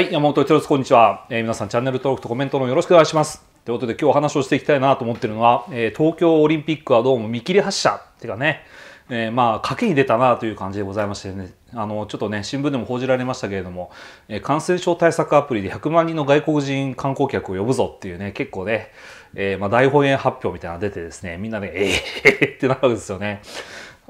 はい、山本一郎こんにちは、えー、皆さんチャンネル登録とコメントのよろしくお願いします。ということで今日お話をしていきたいなと思ってるのは、えー、東京オリンピックはどうも見切り発車っていうかね、えー、まあ賭けに出たなという感じでございましてねあのちょっとね新聞でも報じられましたけれども、えー、感染症対策アプリで100万人の外国人観光客を呼ぶぞっていうね結構ね、えー、まあ、大本営発表みたいなのが出てですねみんなねええー、ってなるわけですよね。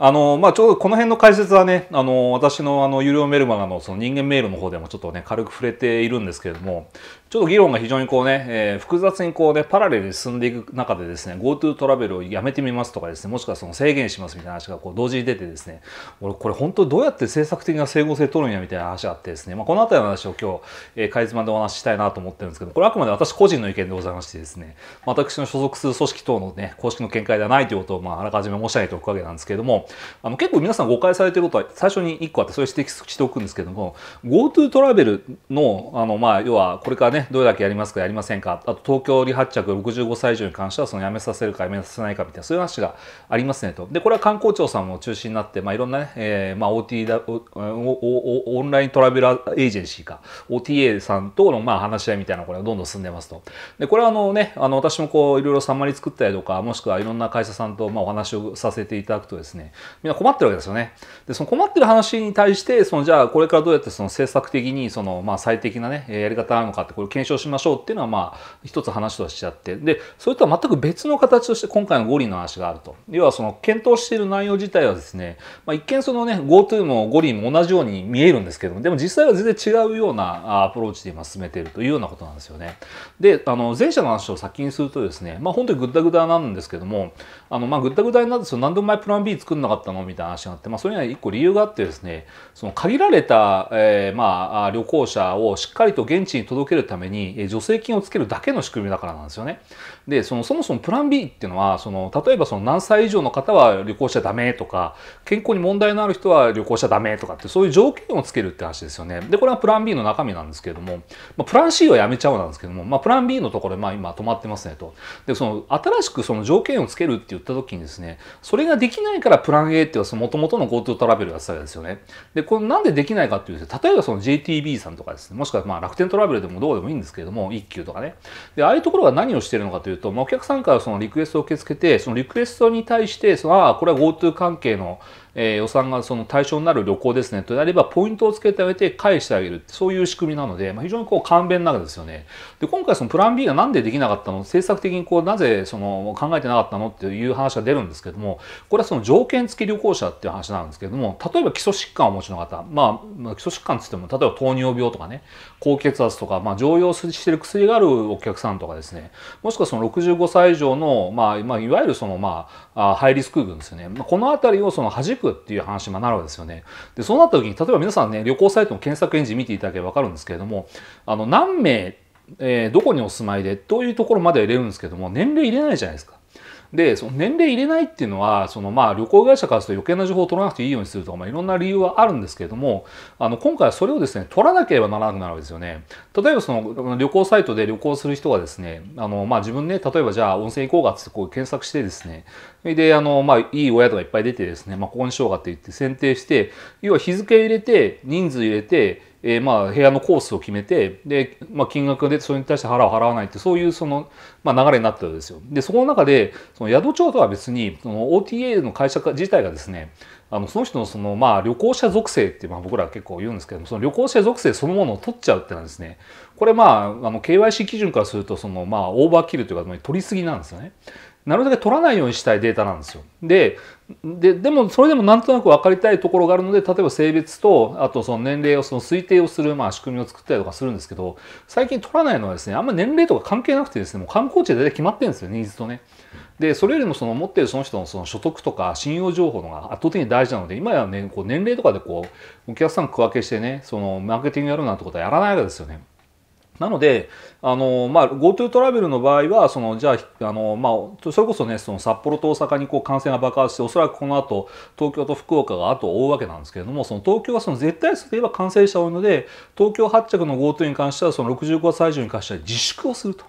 あのまあ、ちょうどこの辺の解説はねあの私のあの有料メルマガのその人間メールの方でもちょっとね軽く触れているんですけれどもちょっと議論が非常にこうね、えー、複雑にこうね、パラレルに進んでいく中でですね、GoTo トラベルをやめてみますとかですね、もしくはその制限しますみたいな話がこう同時に出てですね、俺これ本当どうやって政策的な整合性取るんやみたいな話があってですね、まあ、この辺りの話を今日、えー、かいつまでお話ししたいなと思ってるんですけど、これあくまで私個人の意見でございましてですね、私の所属する組織等のね、公式の見解ではないということを、まあ、あらかじめ申し上げておくわけなんですけれども、あの結構皆さん誤解されていることは最初に1個あって、それ指摘しておくんですけども、GoTo トラベルの、あの、まあ、要はこれからね、ね、どれだけやりますかやりませんか、あと東京離発着65歳以上に関してはその辞めさせるか辞めさせないかみたいなそういう話がありますねと。で、これは観光庁さんも中心になって、まあ、いろんなね、えー、まあ OT だおおオンライントラベラーエージェンシーか、OTA さんとのまあ話し合いみたいなこれはどんどん進んでますと。で、これはあのね、あの私もこういろいろさんまり作ったりとか、もしくはいろんな会社さんとまあお話をさせていただくとですね、みんな困ってるわけですよね。で、その困ってる話に対して、そのじゃあこれからどうやってその政策的にそのまあ最適なね、やり方なのかって、これ検証しましょうっていうのはまあ一つ話としてあってでそれとは全く別の形として今回の五輪の話があると要はその検討している内容自体はですね、まあ、一見そのね GoTo も五輪も同じように見えるんですけどもでも実際は全然違うようなアプローチで今進めているというようなことなんですよね。であの前者の話を先にするとですねまあ本当にぐったぐたなんですけどもあのまあぐったぐたになってその何でも前プラン B 作んなかったのみたいな話があってまあそれには一個理由があってですねその限られた、えー、まあ旅行者をしっかりと現地に届けるためめに助成金をつけるだけの仕組みだからなんですよね。でそのそもそもプラン B っていうのはその例えばその何歳以上の方は旅行しちゃダメとか健康に問題のある人は旅行しちゃダメとかってそういう条件をつけるって話ですよね。でこれはプラン B の中身なんですけれども、まあ、プラン C はやめちゃうなんですけども、まあ、プラン B のところまあ今止まってますねと。でその新しくその条件をつけるって言った時にですねそれができないからプラン A っていうのはもともとの GoTo トラベルがってたわけですよね。でこれなんでできないかっていうと例えばその JTB さんとかですねもしくはまあ楽天トラベルでもどうでもいいんですけれども一級とかねでああいうところが何をしてるのかというと、まあ、お客さんからそのリクエストを受け付けてそのリクエストに対してそのああこれは GoTo 関係のえ予算がその対象になる旅行ですねとなればポイントをつけてあげて返してあげるそういう仕組みなので、まあ、非常にこう簡便なわけですよね。で今回そのプラン B が何でできなかったの政策的にこうなぜその考えてなかったのっていう話が出るんですけどもこれはその条件付き旅行者っていう話なんですけども例えば基礎疾患をお持ちの方、まあ、まあ、基礎疾患っつっても例えば糖尿病とかね高血圧とか、まあ、常用してる薬があるお客さんとかですねもしくはその65歳以上の、まあまあ、いわゆるその、まあ、ハイリスク群ですよね、まあ、この辺りをその端っくっていう話もなるわけですよね。でそうなった時に例えば皆さんね旅行サイトの検索エンジン見ていただければ分かるんですけれどもあの何名えー、どこにお住まいでどういうところまで入れるんですけども年齢入れないじゃないですか。でその年齢入れないっていうのはそのまあ旅行会社からすると余計な情報を取らなくていいようにするとか、まあ、いろんな理由はあるんですけれどもあの今回はそれをですね取らなければならなくなるわけですよね。例えばその旅行サイトで旅行する人がですねあの、まあ、自分ね例えばじゃあ温泉行こうかってこう検索してですねであの、まあ、いい親とかいっぱい出てですね、まあ、ここにしようかって言って選定して要は日付入れて人数入れてえー、まあ部屋のコースを決めてで、まあ、金額でそれに対して払う払わないってそういうその、まあ、流れになったんですよ。でそこの中でその宿長とは別にその OTA の会社自体がですねあのその人のその、まあ、旅行者属性ってまあ僕ら結構言うんですけどその旅行者属性そのものを取っちゃうってのはですねこれまああの KYC 基準からするとその、まあ、オーバーキルというか取りすぎなんですよね。なるだけ取らないようにしたいデータなんですよ。で、ででもそれでもなんとなく分かりたいところがあるので例えば性別とあとその年齢をその推定をするまあ仕組みを作ったりとかするんですけど最近取らないのはですねあんま年齢とか関係なくてですねもう観光地で大体決まってるんですよニーズとね。でそれよりもその持ってるその人のその所得とか信用情報のが圧倒的に大事なので今やねこう年齢とかでこうお客さん区分けしてねそのマーケティングやるなんてことはやらないわけですよね。なので、あのまあ、GoTo トラベルの場合はそのじゃああの、まあ、それこそ、ね、その札幌と大阪にこう感染が爆発しておそらくこの後東京と福岡が後を追うわけなんですけれどもその東京はその絶対数で言えば感染者多いので東京発着の GoTo に関してはその65歳以上に関しては自粛をすると。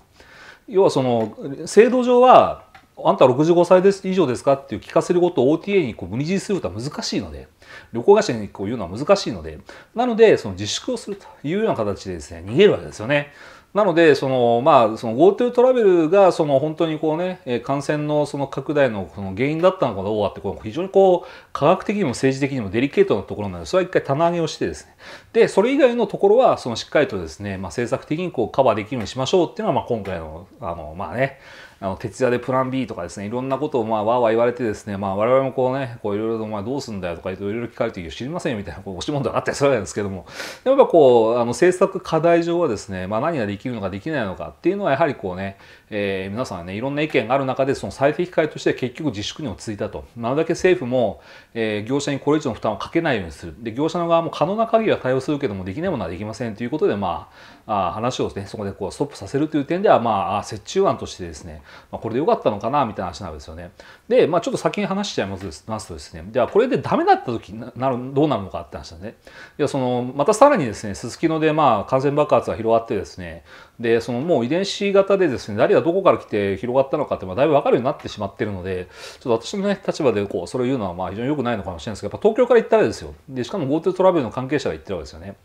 要はその制度上はあんた65歳です以上ですかっていう聞かせることを OTA にこう無理強いすることは難しいので、旅行会社にこう言うのは難しいので、なので、その自粛をするというような形でですね、逃げるわけですよね。なので、その、まあ、その GoTo トラベルが、その本当にこうね、感染のその拡大のその原因だったのかどうかって、こう非常にこう、科学的にも政治的にもデリケートなところなので、それは一回棚上げをしてですね。で、それ以外のところは、そのしっかりとですね、まあ、政策的にこうカバーできるようにしましょうっていうのは、まあ、今回の、あの、まあね、あの徹夜でプラン B とかですねいろんなことをまあわーわー言われてですね、まあ、我々もこうねこういろいろとまどうすんだよとかいろいろ聞かれて知りませんよみたいなこう押し問答があったりするわけですけどもやっぱこうあの政策課題上はですね、まあ、何ができるのかできないのかっていうのはやはりこうね、えー、皆さんねいろんな意見がある中でその最適解として結局自粛に落ち着いたとなるだけ政府も、えー、業者にこれ以上の負担をかけないようにするで業者の側も可能な限りは対応するけどもできないものはできませんということでまああ話をですねそこでこうストップさせるという点ではまあ折衷案としてですね、まあ、これでよかったのかなみたいな話なんですよね。で、まあ、ちょっと先に話しちゃいますとですねじゃあこれでダメだった時なるどうなるのかって話なで、ね、いやそのまたさらにですねすすきのでまあ感染爆発が広がってですねでそのもう遺伝子型でですね誰がどこから来て広がったのかってまあだいぶ分かるようになってしまってるのでちょっと私のね立場でこうそれを言うのはまあ非常に良くないのかもしれないですけどやっぱ東京から行ったらですよでしかも GoTo トラベルの関係者が行ってるわけですよね。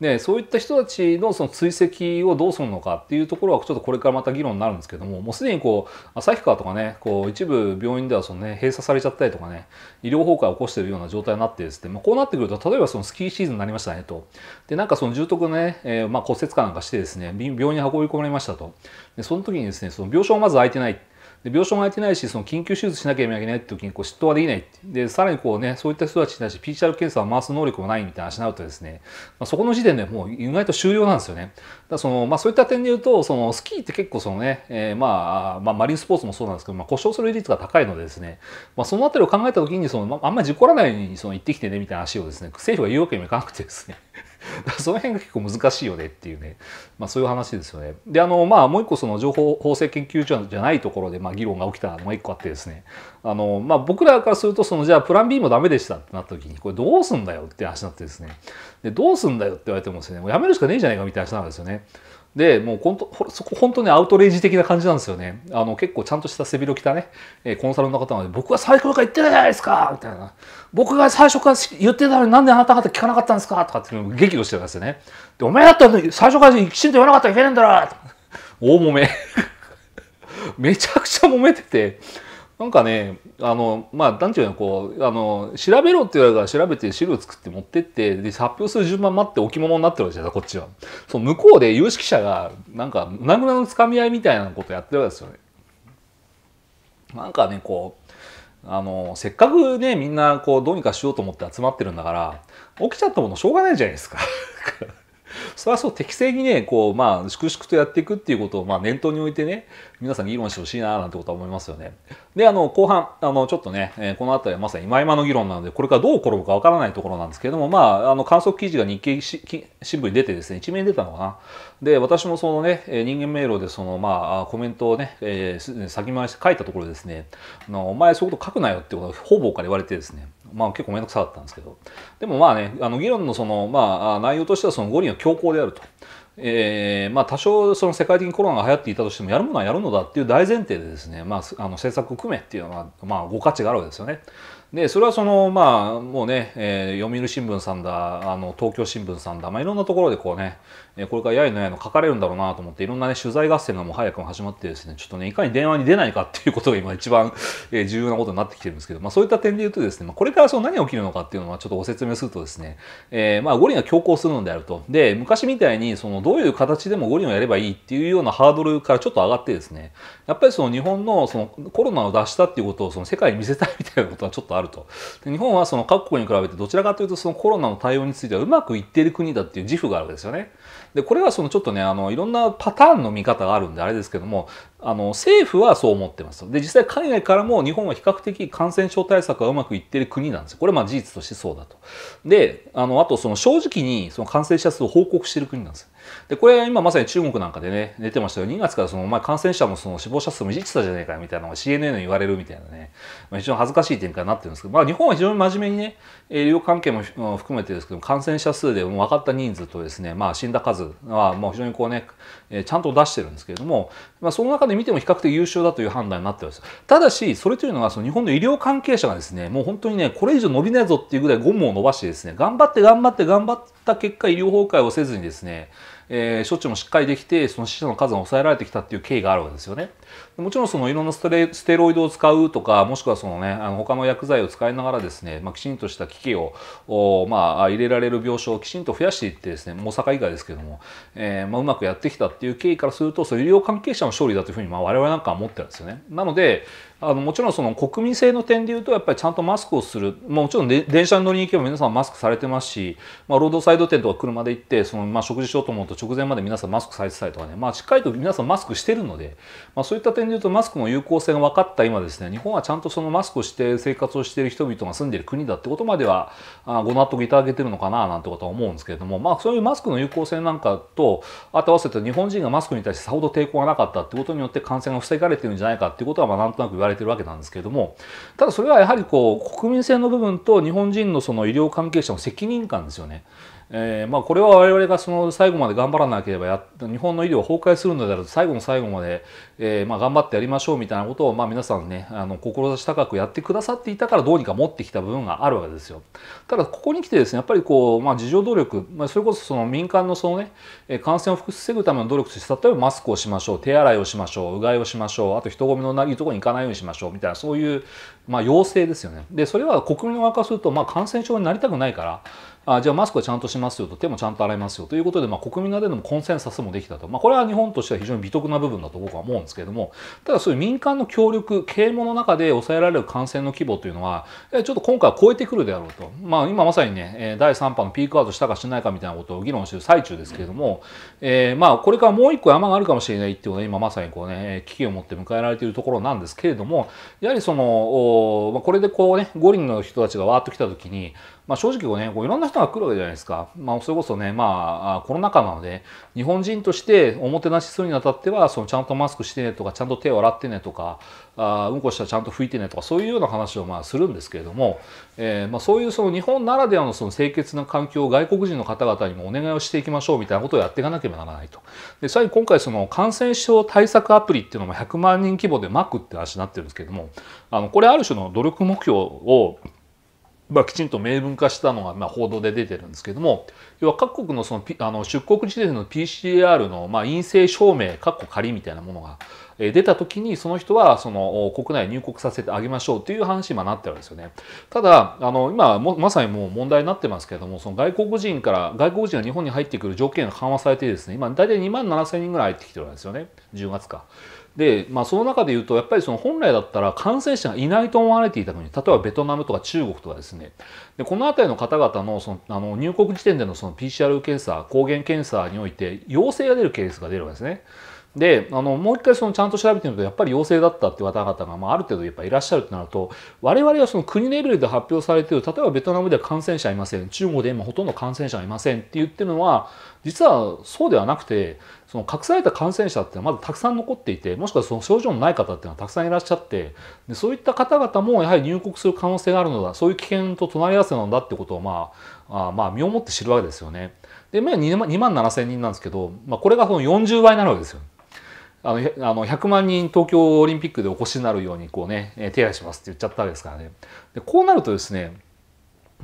でそういった人たちのその追跡をどうするのかっていうところはちょっとこれからまた議論になるんですけどももうすでにこう旭川とかねこう一部病院ではその、ね、閉鎖されちゃったりとかね医療崩壊を起こしているような状態になってですね、まあ、こうなってくると例えばそのスキーシーズンになりましたねとでなんかその重篤なね、えー、まあ、骨折かなんかしてですね病院に運び込まれましたとでその時にですねその病床をまず空いてないで病床が空いてないしその緊急手術しなければいけないって時にこう執刀はできないでさらにこう、ね、そういった人たちに対して PCR 検査を回す能力もないみたいな話になるとですね、まあ、そこの時点でもう意外と終了なんですよね。だそのまあ、そういった点で言うとそのスキーって結構そのね、ねえー、まあまあ、マリンスポーツもそうなんですけど、まあ、故障する率が高いのでですね、まあ、その辺りを考えた時にその、まあ、あんまり事故らないようにその行ってきてねみたいな話をですね政府が言うわけにもいかなくてですね その辺が結構難しいよねっていうね、まあ、そういう話ですよね。であのまあもう一個その情報法制研究所じゃないところでまあ議論が起きたのが一個あってですねあの、まあ、僕らからするとそのじゃあプラン B もダメでしたってなった時にこれどうすんだよって話になってですねでどうすんだよって言われてもですねもうやめるしかねえじゃないかみたいな話なんですよね。でもうほんとそこ本当にアウトレイジ的な感じなんですよねあの結構ちゃんとした背広着たねコンサルの方が「僕は最初から言ってるじゃないですか!」みたいな「僕が最初から言ってたのになんであなた方聞かなかったんですか?」とかって激怒してたんですよねで「お前だったら最初からきちんと言わなかったらいけねえんだろ!」大揉め めちゃくちゃ揉めててなんかね、あの、まあ、なんていうの、こう、あの、調べろって言われたら調べて資料作って持ってって、で、発表する順番待って置物になってるわけじゃん、こっちは。そう、向こうで有識者が、なんか、胸ぐらのつかみ合いみたいなことやってるわけですよね。なんかね、こう、あの、せっかくね、みんな、こう、どうにかしようと思って集まってるんだから、起きちゃったものしょうがないじゃないですか。それはそう適正にねこうまあ粛々とやっていくっていうことをまあ念頭に置いてね皆さん議論してほしいななんてことは思いますよね。であの後半あのちょっとね、えー、この辺りはまさに今今の議論なのでこれからどう転ぶかわからないところなんですけれどもまああの観測記事が日経新聞に出てですね一面出たのかな。で私もそのね人間迷路でそのまあコメントをね、えー、先回りして書いたところですね「お前そういうこと書くなよ」ってことを方々から言われてですねまあ、結構面倒くさかったんですけどでもまあねあの議論のその、まあ、内容としてはその五輪は強行であると。えーまあ、多少その世界的にコロナが流行っていたとしてもやるものはやるのだっていう大前提でですね、まあ、あの政策を組めっていうのは、まあ、ご価値があるわけですよね。でそれはそのまあもうね、えー、読売新聞さんだあの東京新聞さんだ、まあ、いろんなところでこうね、これからやいのやいの書かれるんだろうなと思っていろんなね取材合戦がもう早くも始まってですねちょっとねいかに電話に出ないかっていうことが今一番重要なことになってきてるんですけど、まあ、そういった点で言うとですね、まあ、これからその何が起きるのかっていうのはちょっとご説明するとですね、えー、まあ五輪が強行するのであるとで昔みたいにそのどういう形でも五輪をやればいいっていうようなハードルからちょっと上がってですねやっぱりその日本のそのコロナを脱したっていうことをその世界に見せたいみたいなことはちょっとあるとで日本はその各国に比べてどちらかというとそのコロナの対応についてはうまくいっている国だっていう自負があるわけですよね。でこれはそのちょっとねあのいろんなパターンの見方があるんであれですけどもあの政府はそう思ってますで実際海外からも日本は比較的感染症対策がうまくいってる国なんですよこれはまあ事実としてそうだとであのあとその正直にその感染者数を報告してる国なんですでこれ今まさに中国なんかでね出てましたよ2月からそのお前感染者もその死亡者数もいじってたじゃねえかみたいなのが CNN に言われるみたいなね、まあ、非常に恥ずかしい展開になってるんですけど、まあ、日本は非常に真面目にね医療関係も含めてですけど感染者数で分かった人数とですね、まあ、死んだ数はもう非常にこうねちゃんと出してるんですけれどもまあ、その中で見ても比較的優秀だという判断になってますただしそれというのはその日本の医療関係者がですねもう本当にねこれ以上伸びないぞっていうぐらいゴムを伸ばしてですね頑張って頑張って頑張った結果医療崩壊をせずにですね、えー、処置もしっかりできてその死者の数が抑えられてきたっていう経緯があるわけですよね。もちろんそのいろんなステステロイドを使うとかもしくはそのねあの他の薬剤を使いながらですね、まあ、きちんとした機器をまあ、入れられる病床をきちんと増やしていってですね大阪以外ですけども、えー、まあ、うまくやってきたっていう経緯からするとその医療関係者の勝利だというふうに、まあ、我々なんかは思ってるんですよね。なのであのもちろんその国民性の点でいうとやっぱりちゃんとマスクをする、まあ、もちろん電車に乗りに行けば皆さんマスクされてますし、まあ、ロードサイド店とか車で行ってその、まあ、食事しようと思うと直前まで皆さんマスクされてたりとかね、まあ、しっかりと皆さんマスクしてるので、まあ、そういういった点でいうとマスクの有効性が分かった今ですね日本はちゃんとそのマスクをして生活をしている人々が住んでいる国だってことまではご納得いただけてるのかななんてことは思うんですけれどもまあそういうマスクの有効性なんかとあと合わせて日本人がマスクに対してさほど抵抗がなかったってことによって感染が防がれてるんじゃないかっていうことはまあなんとなく言われてるわけなんですけれどもただそれはやはりこう国民性の部分と日本人のその医療関係者の責任感ですよね。えーまあ、これは我々がその最後まで頑張らなければや日本の医療崩壊するのであると最後の最後まで、えーまあ、頑張ってやりましょうみたいなことを、まあ、皆さんねあの志高くやってくださっていたからどうにか持ってきた部分があるわけですよ。ただここに来てですねやっぱりこう、まあ、自助努力、まあ、それこそその民間のその、ね、感染を防ぐための努力として例えばマスクをしましょう手洗いをしましょううがいをしましょうあと人混みのないところに行かないようにしましょうみたいなそういう、まあ、要請ですよね。でそれは国民の側からすると、まあ、感染症になりたくないからあじゃあマスクはちゃんとしますよと手もちゃんと洗いますよということで、まあ、国民でのコンセンサスもできたと、まあ、これは日本としては非常に美徳な部分だと僕は思うんですけれどもただそういう民間の協力啓蒙の中で抑えられる感染の規模というのはちょっと今回は超えてくるであろうと、まあ、今まさにね第3波のピークアウトしたかしないかみたいなことを議論している最中ですけれども、えー、まあこれからもう一個山があるかもしれないっていうのは今まさにこうね危機を持って迎えられているところなんですけれどもやはりそのこれでこうね五輪の人たちがわーっと来た時に、まあ、正直こうねこういろんな人が来るわけじゃないですか、まあ、それこそね、まあ、コロナ禍なので日本人としておもてなしするにあたってはそのちゃんとマスクしてねとかちゃんと手を洗ってねとかあうんこしたらちゃんと拭いてねとかそういうような話をまあするんですけれども、えーまあ、そういうその日本ならではのその清潔な環境を外国人の方々にもお願いをしていきましょうみたいなことをやっていかなければならないと。でさらに今回その感染症対策アプリっていうのも100万人規模でまくって話になってるんですけれどもあのこれある種の努力目標をまあ、きちんと明文化したのが、まあ、報道で出てるんですけども要は各国のその、あの出国時点の PCR の、まあ、陰性証明かっこ仮みたいなものが出たときにその人はその国内入国させてあげましょうという話になってるんですよね。ただあの今まさにもう問題になってますけれどもその外国人から外国人が日本に入ってくる条件が緩和されてですね今大体2万7千人ぐらい入ってきてるんですよね10月か。で、まあ、その中で言うとやっぱりその本来だったら感染者がいないと思われていた国例えばベトナムとか中国とかですねでこの辺りの方々のそのあの入国時点でのその PCR 検査抗原検査において陽性が出るケースが出るわけですね。であのもう一回そのちゃんと調べてみるとやっぱり陽性だったって方々が、まあ、ある程度やっぱいらっしゃるとなると我々はその国レベルで発表されている例えばベトナムでは感染者いません中国で今ほとんど感染者いませんって言ってるのは実はそうではなくてその隠された感染者ってまだたくさん残っていてもしくはその症状のない方っていうのはたくさんいらっしゃってでそういった方々もやはり入国する可能性があるのだそういう危険と隣り合わせなんだってことを、まあ、あまあ身をもって知るわけですよね。で、まあ、2万 ,2 万7千人なんですけど、まあ、これがその40倍になるわけですよ、あのあの100万人東京オリンピックでお越しになるようにこうね手配しますって言っちゃったわけですからねでこうなるとですね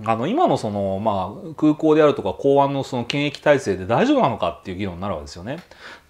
あの今のその、まあ、空港であるとか港湾のその検疫体制で大丈夫なのかっていう議論になるわけですよね。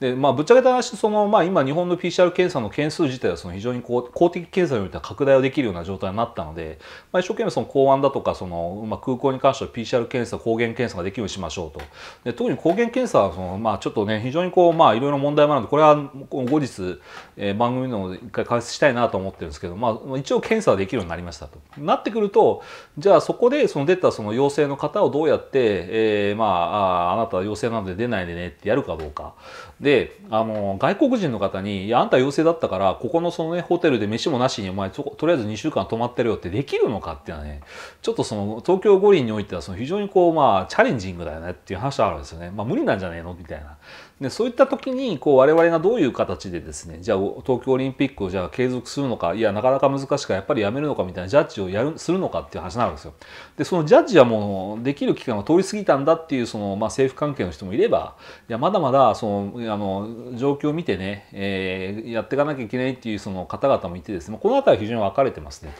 でまあ、ぶっちゃけた話その、まあ、今日本の PCR 検査の件数自体はその非常に公的検査によっては拡大をできるような状態になったので、まあ、一生懸命その港湾だとかその、まあ、空港に関しては PCR 検査抗原検査ができるようにしましょうとで特に抗原検査はその、まあ、ちょっとね非常にこう、まあ、いろいろ問題もあるのでこれは後日、えー、番組の一回解説したいなと思ってるんですけど、まあ、一応検査はできるようになりましたと。なってくるとじゃあそこでその出たその陽性の方をどうやって、えー、まあ、あなたは陽性なので出ないでねってやるかどうか。で、あの、外国人の方に、いや、あんた陽性だったから、ここのそのね、ホテルで飯もなしに、お前と、とりあえず2週間泊まってるよってできるのかっていうのはね、ちょっとその、東京五輪においては、その非常にこう、まあ、チャレンジングだよねっていう話はあるんですよね。まあ、無理なんじゃねえのみたいな。でそういった時にこう我々がどういう形でですねじゃあ東京オリンピックをじゃあ継続するのかいやなかなか難しくやっぱりやめるのかみたいなジャッジをやるするのかっていう話になるんですよ。でそのジャッジはもうできる期間は通り過ぎたんだっていうその、まあ、政府関係の人もいればいやまだまだそのあの状況を見てね、えー、やっていかなきゃいけないっていうその方々もいてですねこの辺りは非常に分かれてますね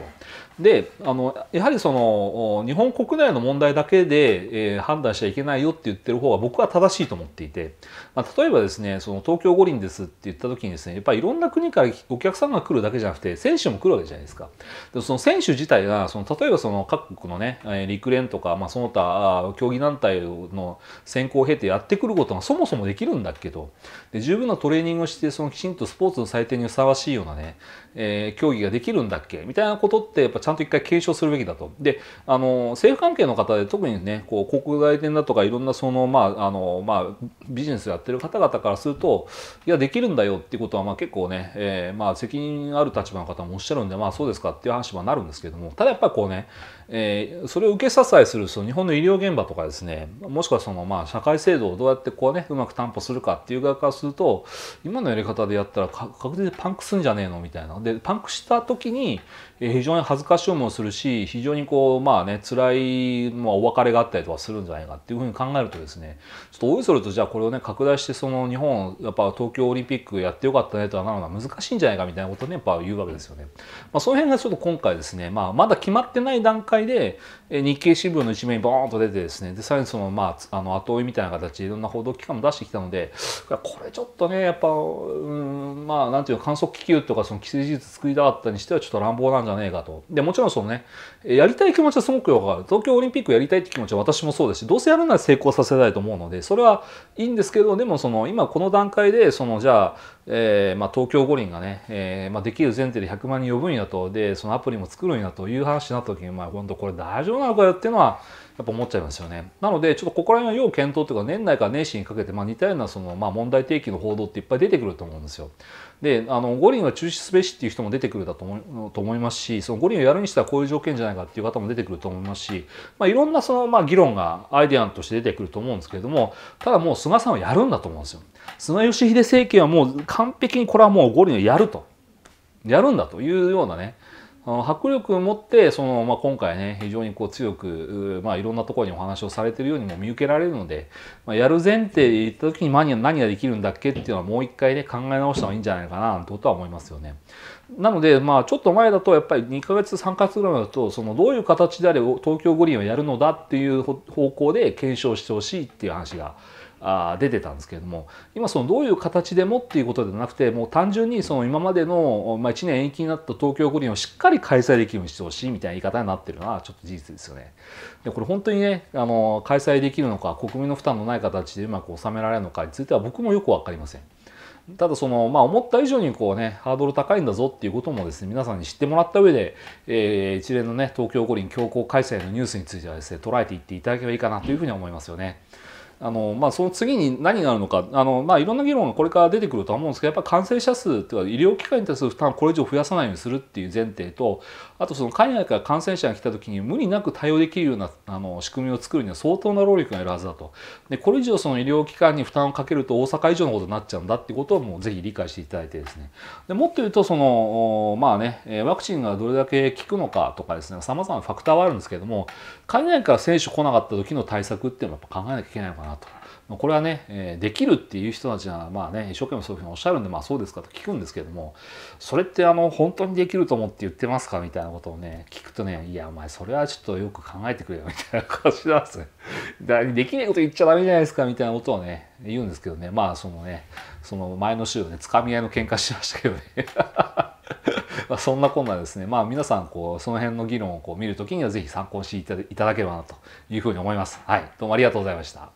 と。であのやはりその日本国内の問題だけで、えー、判断しちゃいけないよって言ってる方は僕は正しいと思っていて。まあ例えばですねその東京五輪ですって言った時にですねやっぱりいろんな国からお客さんが来るだけじゃなくて選手も来るわけじゃないですか。でその選手自体がその例えばその各国のね陸連とか、まあ、その他競技団体の選考を経てやってくることがそもそもできるんだけどで十分なトレーニングをしてそのきちんとスポーツの祭典にふさわしいようなね、えー、競技ができるんだっけみたいなことってやっぱちゃんと一回検証するべきだと。であの政府関係の方で特にねこう国外展だとかいろんなそのまああのまあビジネスやってるる方々からするといやできるんだよっていうことはまあ結構ね、えー、まあ責任ある立場の方もおっしゃるんでまあそうですかっていう話はなるんですけどもただやっぱりこうね、えー、それを受け支えするその日本の医療現場とかですねもしくはそのまあ社会制度をどうやってこうねうまく担保するかっていう側からすると今のやり方でやったら確実にパンクすんじゃねえのみたいなでパンクした時に非常に恥ずかしい思いをするし非常にこうまあね辛い、まあ、お別れがあったりとかするんじゃないかっていうふうに考えるとですねちょっとおいそれとじゃあこれをね拡大してその日本やっぱ東京オリンピックやってよかったねとはなるのは難しいんじじゃないかみたいなことねやっぱ言うわけですよね。まあ、その辺がちょっと今回ですね、まあ、まだ決まってない段階会で日経新聞の一面にボーンと出てですねでさらにその,、まあ、あの後追いみたいな形でいろんな報道機関も出してきたのでこれちょっとねやっぱうんまあなんていうか観測気球とかその既成事実作りたかったにしてはちょっと乱暴なんじゃねえかとでもちろんそのねやりたい気持ちはすごくよくある東京オリンピックやりたいって気持ちは私もそうですしどうせやるなら成功させたいと思うのでそれはいいんですけどでもその今この段階でそのじゃあえーまあ、東京五輪がね、えーまあ、できる前提で100万人呼ぶんやとでそのアプリも作るんやという話になった時に、まあ、本当これ大丈夫なのかよっていうのはやっぱ思っちゃいますよねなのでちょっとここら辺は要検討というか年内から年始にかけて、まあ、似たようなその、まあ、問題提起の報道っていっぱい出てくると思うんですよ。であの五輪は中止すべしっていう人も出てくるだと思と思いますしその五輪をやるにしたらこういう条件じゃないかっていう方も出てくると思いますし、まあ、いろんなその、まあ、議論がアイデアとして出てくると思うんですけれどもただもう菅さんはやるんだと思うんですよ。菅義偉政権はもう完璧にこれはもう五輪をやるとやるんだというようなね迫力を持ってその、まあ、今回ね非常にこう強く、まあ、いろんなところにお話をされてるようにも見受けられるので、まあ、やる前提で言った時に何何ができるんだっけっていうのはもう一回ね考え直した方がいいんじゃないかなってことは思いますよね。なので、まあ、ちょっと前だとやっぱり2ヶ月3ヶ月ぐらいだとそのどういう形であれ東京五輪をやるのだっていう方向で検証してほしいっていう話が。あ出てたんですけれども今そのどういう形でもっていうことではなくてもう単純にその今までの、まあ、1年延期になった東京五輪をしっかり開催できるようにしてほしいみたいな言い方になってるのはちょっと事実ですよね。でこれ本当にねあの開催できるのか国民の負担のない形でうまく収められるのかについては僕もよく分かりません。ただその、まあ、思った以上にこう、ね、ハードル高いんだぞっていうこともですね皆さんに知ってもらった上で、えー、一連のね東京五輪強行開催のニュースについてはですね捉えていっていただければいいかなというふうに思いますよね。うんあのまあ、その次に何があるのかあの、まあ、いろんな議論がこれから出てくるとは思うんですけどやっぱり感染者数というか医療機関に対する負担をこれ以上増やさないようにするっていう前提とあとその海外から感染者が来た時に無理なく対応できるようなあの仕組みを作るには相当な労力がいるはずだとでこれ以上その医療機関に負担をかけると大阪以上のことになっちゃうんだってことをもうぜひ理解していただいてですねでもっと言うとそのまあねワクチンがどれだけ効くのかとかですねさまざまなファクターはあるんですけれども海外から選手来なかった時の対策っていうのはやっぱ考えなきゃいけないのかなと。これはね、えできるっていう人たちはまあね一生懸命そういうふうにおっしゃるんでまあそうですかと聞くんですけれどもそれってあの本当にできると思って言ってますかみたいなことをね聞くとねいやお前それはちょっとよく考えてくれよみたいな感じなんですね。だできないこと言っちゃダメじゃないですかみたいなことをね言うんですけどねまあそのねその前の週ねつかみ合いの喧嘩しましたけどね まあそんなこんなですねまあ皆さんこうその辺の議論をこう見るときにはぜひ参考にしていただければなというふうに思います。はいどうもありがとうございました。